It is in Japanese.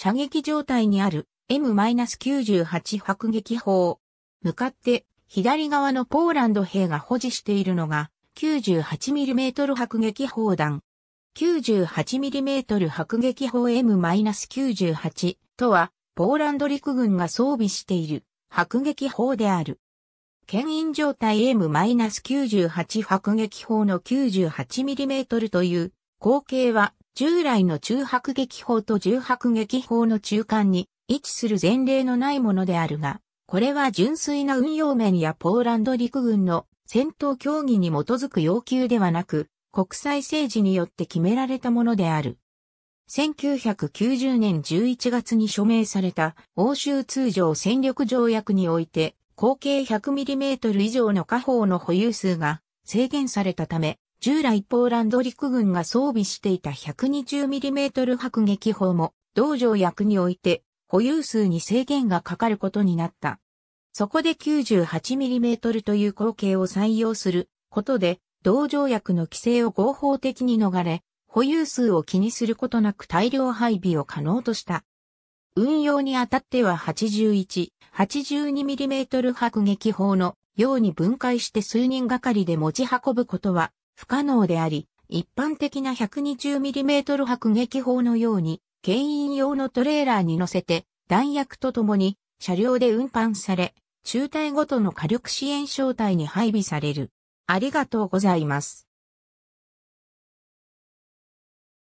射撃状態にある M-98 迫撃砲。向かって左側のポーランド兵が保持しているのが 98mm 迫撃砲弾。98mm 迫撃砲 M-98 とは、ポーランド陸軍が装備している迫撃砲である。牽引状態 M-98 迫撃砲の 98mm という光景は従来の中迫撃砲と重迫撃砲の中間に位置する前例のないものであるが、これは純粋な運用面やポーランド陸軍の戦闘協議に基づく要求ではなく、国際政治によって決められたものである。1990年11月に署名された欧州通常戦力条約において、口径 100mm 以上の火砲の保有数が制限されたため、従来ポーランド陸軍が装備していた 120mm 迫撃砲も、同条約において、保有数に制限がかかることになった。そこで 98mm という口径を採用することで、同条約の規制を合法的に逃れ、保有数を気にすることなく大量配備を可能とした。運用にあたっては81、82mm 迫撃砲のように分解して数人がかりで持ち運ぶことは不可能であり、一般的な 120mm 迫撃砲のように、牽引用のトレーラーに乗せて、弾薬とともに、車両で運搬され、中隊ごとの火力支援小隊に配備される。ありがとうございます。